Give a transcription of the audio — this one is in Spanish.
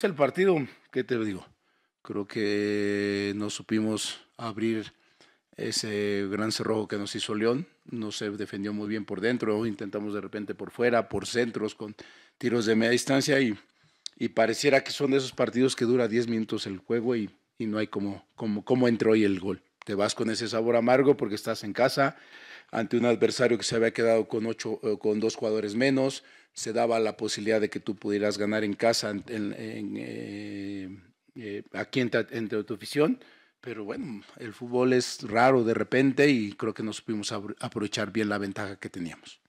El partido, ¿qué te digo? Creo que no supimos abrir ese gran cerrojo que nos hizo León. No se defendió muy bien por dentro, intentamos de repente por fuera, por centros, con tiros de media distancia y, y pareciera que son de esos partidos que dura 10 minutos el juego y, no hay como, como, como entró hoy el gol. Te vas con ese sabor amargo porque estás en casa, ante un adversario que se había quedado con, ocho, eh, con dos jugadores menos, se daba la posibilidad de que tú pudieras ganar en casa en, en, eh, eh, aquí entre, tu afición. Pero bueno, el fútbol es raro de repente y creo que no supimos aprovechar bien la ventaja que teníamos.